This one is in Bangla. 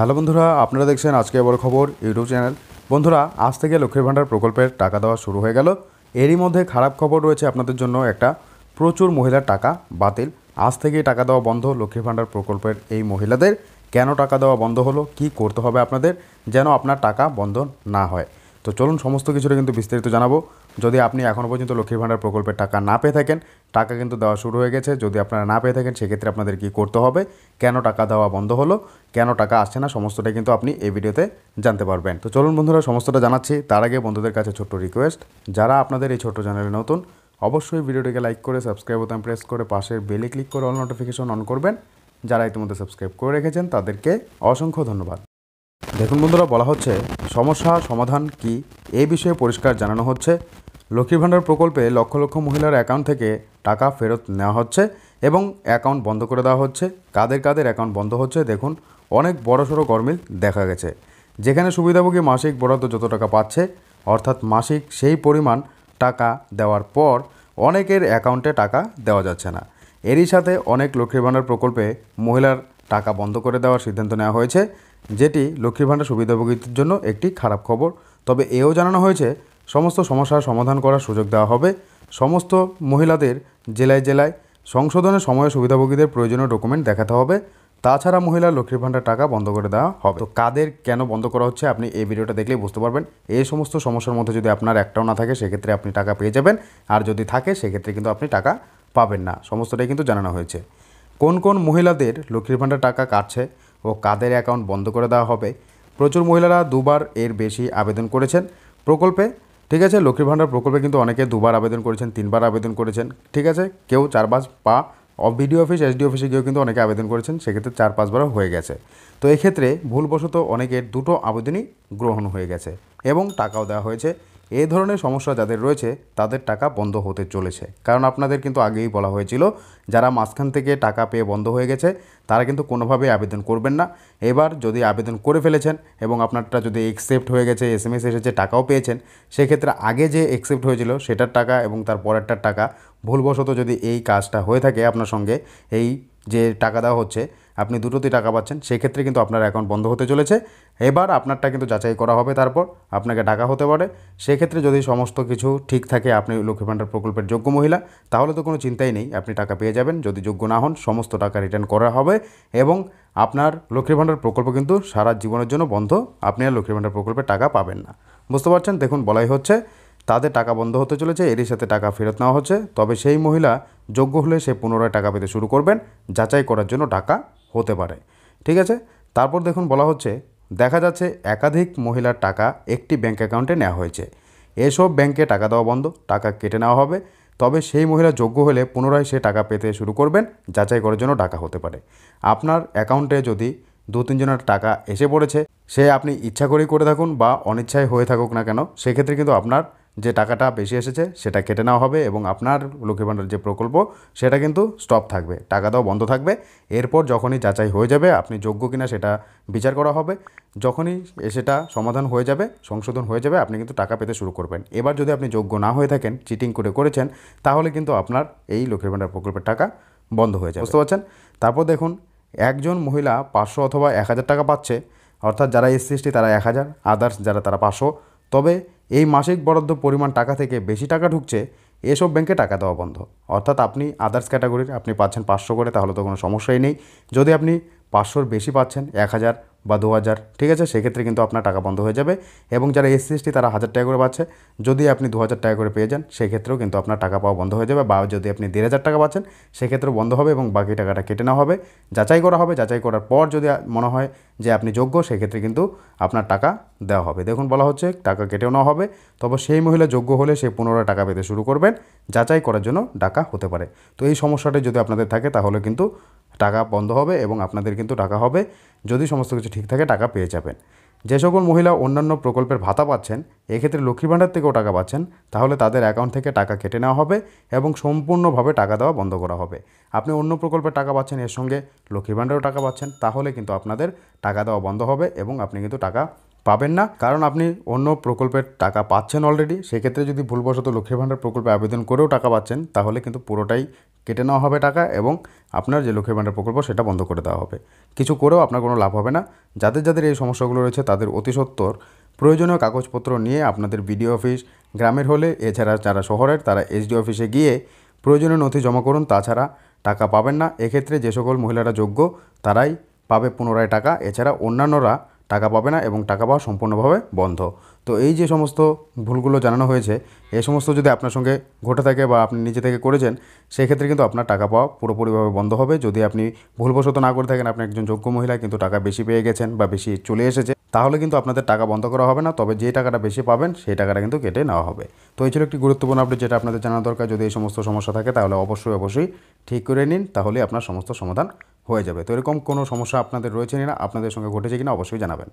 হ্যালো বন্ধুরা আপনারা দেখছেন আজকে বড় খবর ইউটিউব চ্যানেল বন্ধুরা আজ থেকে লক্ষ্মীর ভাণ্ডার প্রকল্পের টাকা দেওয়া শুরু হয়ে গেল এরই মধ্যে খারাপ খবর রয়েছে আপনাদের জন্য একটা প্রচুর মহিলার টাকা বাতিল আজ থেকে টাকা দেওয়া বন্ধ লক্ষ্মীর ভাণ্ডার প্রকল্পের এই মহিলাদের কেন টাকা দেওয়া বন্ধ হলো কি করতে হবে আপনাদের যেন আপনার টাকা বন্ধ না হয় তো চলুন সমস্ত কিছুটা কিন্তু বিস্তারিত জানাবো যদি আপনি এখনও পর্যন্ত লক্ষ্মীর ভাণ্ডার প্রকল্পের টাকা না পেয়ে থাকেন টাকা কিন্তু দেওয়া শুরু হয়ে গেছে যদি আপনারা না পেয়ে থাকেন সেক্ষেত্রে আপনাদের কি করতে হবে কেন টাকা দেওয়া বন্ধ হলো কেন টাকা আসছে না সমস্তটা কিন্তু আপনি এই ভিডিওতে জানতে পারবেন তো চলুন বন্ধুরা সমস্তটা জানাচ্ছি তার আগে বন্ধুদের কাছে ছোট্ট রিকোয়েস্ট যারা আপনাদের এই ছোট্ট চ্যানেলে নতুন অবশ্যই ভিডিওটিকে লাইক করে সাবস্ক্রাইব বোতাম প্রেস করে পাশের বেলে ক্লিক করে অল নোটিফিকেশন অন করবেন যারা ইতিমধ্যে সাবস্ক্রাইব করে রেখেছেন তাদেরকে অসংখ্য ধন্যবাদ দেখুন বন্ধুরা বলা হচ্ছে সমস্যা সমাধান কি এ বিষয়ে পরিষ্কার জানানো হচ্ছে লক্ষ্মী ভাণ্ডার প্রকল্পে লক্ষ লক্ষ মহিলার অ্যাকাউন্ট থেকে টাকা ফেরত নেওয়া হচ্ছে এবং অ্যাকাউন্ট বন্ধ করে দেওয়া হচ্ছে কাদের কাদের অ্যাকাউন্ট বন্ধ হচ্ছে দেখুন অনেক সড়ো গরমিল দেখা গেছে যেখানে সুবিধাভোগী মাসিক বরাদ্দ যত টাকা পাচ্ছে অর্থাৎ মাসিক সেই পরিমাণ টাকা দেওয়ার পর অনেকের অ্যাকাউন্টে টাকা দেওয়া যাচ্ছে না এরই সাথে অনেক লক্ষ্মীর ভাণ্ডার প্রকল্পে মহিলার টাকা বন্ধ করে দেওয়ার সিদ্ধান্ত নেওয়া হয়েছে যেটি লক্ষ্মীর ভাণ্ডার সুবিধাভোগীদের জন্য একটি খারাপ খবর তবে এও জানানো হয়েছে সমস্ত সমস্যার সমাধান করার সুযোগ দেওয়া হবে সমস্ত মহিলাদের জেলায় জেলায় সংশোধনের সময় সুবিধাভোগীদের প্রয়োজনীয় ডকুমেন্ট দেখাতে হবে তাছাড়া মহিলা লক্ষ্মীর ভাণ্ডার টাকা বন্ধ করে দেওয়া হবে তো কাদের কেন বন্ধ করা হচ্ছে আপনি এই ভিডিওটা দেখলেই বুঝতে পারবেন এই সমস্ত সমস্যার মধ্যে যদি আপনার একটাও না থাকে সেক্ষেত্রে আপনি টাকা পেয়ে যাবেন আর যদি থাকে সেক্ষেত্রে কিন্তু আপনি টাকা পাবেন না সমস্তটাই কিন্তু জানানো হয়েছে কোন কোন মহিলাদের লক্ষ্মীর ভাণ্ডার টাকা কাটছে ও কাদের অ্যাকাউন্ট বন্ধ করে দেওয়া হবে প্রচুর মহিলারা দুবার এর বেশি আবেদন করেছেন প্রকল্পে ঠিক আছে লক্ষ্মীর ভাণ্ডার প্রকল্পে কিন্তু অনেকে দুবার আবেদন করেছেন তিনবার আবেদন করেছেন ঠিক আছে কেউ পাঁচ পা বিডিও অফিস এসডি অফিসে গিয়েও কিন্তু অনেকে আবেদন করেছেন সেক্ষেত্রে চার পাঁচবারও হয়ে গেছে তো এক্ষেত্রে ভুলবশত অনেকের দুটো আবেদনই গ্রহণ হয়ে গেছে এবং টাকাও দেওয়া হয়েছে এ ধরনের সমস্যা যাদের রয়েছে তাদের টাকা বন্ধ হতে চলেছে কারণ আপনাদের কিন্তু আগেই বলা হয়েছিল যারা মাঝখান থেকে টাকা পেয়ে বন্ধ হয়ে গেছে তারা কিন্তু কোনোভাবে আবেদন করবেন না এবার যদি আবেদন করে ফেলেছেন এবং আপনারটা যদি একসেপ্ট হয়ে গেছে এস এম এস এসেছে টাকাও পেয়েছেন সেক্ষেত্রে আগে যে একসেপ্ট হয়েছিল সেটার টাকা এবং তার পরেরটার টাকা ভুলবশত যদি এই কাজটা হয়ে থাকে আপনার সঙ্গে এই যে টাকা দেওয়া হচ্ছে আপনি দুটোতেই টাকা পাচ্ছেন সেক্ষেত্রে কিন্তু আপনার অ্যাকাউন্ট বন্ধ হতে চলেছে এবার আপনারটা কিন্তু যাচাই করা হবে তারপর আপনাকে ডাকা হতে পারে সেক্ষেত্রে যদি সমস্ত কিছু ঠিক থাকে আপনি লক্ষ্মী ভাণ্ডার প্রকল্পের যোগ্য মহিলা তাহলে তো কোনো চিন্তাই নেই আপনি টাকা পেয়ে যাবেন যদি যোগ্য না হন সমস্ত টাকা রিটার্ন করা হবে এবং আপনার লক্ষ্মী ভাণ্ডার প্রকল্প কিন্তু সারা জীবনের জন্য বন্ধ আপনি আর লক্ষ্মী ভাণ্ডার প্রকল্পের টাকা পাবেন না বুঝতে পারছেন দেখুন বলাই হচ্ছে তাদের টাকা বন্ধ হতে চলেছে এরই সাথে টাকা ফেরত নেওয়া হচ্ছে তবে সেই মহিলা যোগ্য হলে সে পুনরায় টাকা পেতে শুরু করবেন যাচাই করার জন্য টাকা হতে পারে ঠিক আছে তারপর দেখুন বলা হচ্ছে দেখা যাচ্ছে একাধিক মহিলার টাকা একটি ব্যাঙ্ক অ্যাকাউন্টে নেওয়া হয়েছে এসব ব্যাংকে টাকা দেওয়া বন্ধ টাকা কেটে নেওয়া হবে তবে সেই মহিলা যোগ্য হলে পুনরায় সে টাকা পেতে শুরু করবেন যাচাই করার জন্য টাকা হতে পারে আপনার অ্যাকাউন্টে যদি দু তিনজনের টাকা এসে পড়েছে সে আপনি ইচ্ছা করেই করে থাকুন বা অনিচ্ছায় হয়ে থাকুক না কেন সেক্ষেত্রে কিন্তু আপনার যে টাকাটা বেশি এসেছে সেটা কেটে নেওয়া হবে এবং আপনার লক্ষ্মী ভাণ্ডার যে প্রকল্প সেটা কিন্তু স্টপ থাকবে টাকা দেওয়া বন্ধ থাকবে এরপর যখনই যাচাই হয়ে যাবে আপনি যোগ্য কিনা সেটা বিচার করা হবে যখনই সেটা সমাধান হয়ে যাবে সংশোধন হয়ে যাবে আপনি কিন্তু টাকা পেতে শুরু করবেন এবার যদি আপনি যোগ্য না হয়ে থাকেন চিটিং করে করেছেন তাহলে কিন্তু আপনার এই লক্ষ্মী ভাণ্ডার প্রকল্পের টাকা বন্ধ হয়ে যাবে বুঝতে পারছেন তারপর দেখুন একজন মহিলা পাঁচশো অথবা এক হাজার টাকা পাচ্ছে অর্থাৎ যারা এসসি এসটি তারা এক হাজার আদার্স যারা তারা পাঁচশো তবে এই মাসিক বরাদ্দ পরিমাণ টাকা থেকে বেশি টাকা ঢুকছে এসব ব্যাংকে টাকা দেওয়া বন্ধ অর্থাৎ আপনি আদার্স ক্যাটাগরির আপনি পাচ্ছেন পাঁচশো করে তাহলে তো কোনো সমস্যাই নেই যদি আপনি পাঁচশোর বেশি পাচ্ছেন এক হাজার বা দু হাজার ঠিক আছে সেক্ষেত্রে কিন্তু আপনার টাকা বন্ধ হয়ে যাবে এবং যারা এসসি এসটি তারা হাজার টাকা করে পাচ্ছে যদি আপনি দু হাজার টাকা করে পেয়ে যান সেক্ষেত্রেও কিন্তু আপনার টাকা পাওয়া বন্ধ হয়ে যাবে বা যদি আপনি দেড় হাজার টাকা পাচ্ছেন সেক্ষেত্রেও বন্ধ হবে এবং বাকি টাকাটা কেটে নেওয়া হবে যাচাই করা হবে যাচাই করার পর যদি মনে হয় যে আপনি যোগ্য সেক্ষেত্রে কিন্তু আপনার টাকা দেওয়া হবে দেখুন বলা হচ্ছে টাকা কেটেও নেওয়া হবে তবে সেই মহিলা যোগ্য হলে সে পুনরায় টাকা পেতে শুরু করবেন যাচাই করার জন্য ডাকা হতে পারে তো এই সমস্যাটি যদি আপনাদের থাকে তাহলে কিন্তু টাকা বন্ধ হবে এবং আপনাদের কিন্তু টাকা হবে যদি সমস্ত কিছু ঠিক থাকে টাকা পেয়ে যাবেন যে সকল মহিলা অন্যান্য প্রকল্পের ভাতা পাচ্ছেন এক্ষেত্রে লক্ষ্মী ভাণ্ডার থেকেও টাকা পাচ্ছেন তাহলে তাদের অ্যাকাউন্ট থেকে টাকা কেটে নেওয়া হবে এবং সম্পূর্ণভাবে টাকা দেওয়া বন্ধ করা হবে আপনি অন্য প্রকল্পের টাকা পাচ্ছেন এর সঙ্গে লক্ষ্মী ভাণ্ডারও টাকা পাচ্ছেন তাহলে কিন্তু আপনাদের টাকা দেওয়া বন্ধ হবে এবং আপনি কিন্তু টাকা পাবেন না কারণ আপনি অন্য প্রকল্পের টাকা পাচ্ছেন অলরেডি সেক্ষেত্রে যদি ভুলবশত লক্ষ্মীর ভাণ্ডার প্রকল্পে আবেদন করেও টাকা পাচ্ছেন তাহলে কিন্তু পুরোটাই কেটে নেওয়া হবে টাকা এবং আপনার যে লক্ষ্মীর ভাণ্ডার প্রকল্প সেটা বন্ধ করে দেওয়া হবে কিছু করেও আপনার কোনো লাভ হবে না যাদের যাদের এই সমস্যাগুলো রয়েছে তাদের অতি প্রয়োজনীয় কাগজপত্র নিয়ে আপনাদের বিডিও অফিস গ্রামের হলে এছাড়া যারা শহরের তারা এসডি অফিসে গিয়ে প্রয়োজনীয় নথি জমা করুন তাছাড়া টাকা পাবেন না এক্ষেত্রে যে সকল মহিলারা যোগ্য তারাই পাবে পুনরায় টাকা এছাড়া অন্যান্যরা টাকা পাবে না এবং টাকা পাওয়া সম্পূর্ণভাবে বন্ধ তো এই যে সমস্ত ভুলগুলো জানানো হয়েছে এ সমস্ত যদি আপনার সঙ্গে ঘটে থাকে বা আপনি নিজে থেকে করেছেন সেক্ষেত্রে কিন্তু আপনার টাকা পাওয়া পুরোপুরিভাবে বন্ধ হবে যদি আপনি ভুলবশত না করে থাকেন আপনি একজন যোগ্য মহিলা কিন্তু টাকা বেশি পেয়ে গেছেন বা বেশি চলে এসেছে তাহলে কিন্তু আপনাদের টাকা বন্ধ করা হবে না তবে যে টাকাটা বেশি পাবেন সেই টাকাটা কিন্তু কেটে নেওয়া হবে তো এই ছিল একটি গুরুত্বপূর্ণ আপডেট যেটা আপনাদের জানা দরকার যদি এই সমস্ত সমস্যা থাকে তাহলে অবশ্যই অবশ্যই ঠিক করে নিন তাহলে আপনার সমস্ত সমাধান হয়ে যাবে তো এরকম কোনো সমস্যা আপনাদের রয়েছে না আপনাদের সঙ্গে ঘটেছে কিনা অবশ্যই জানাবেন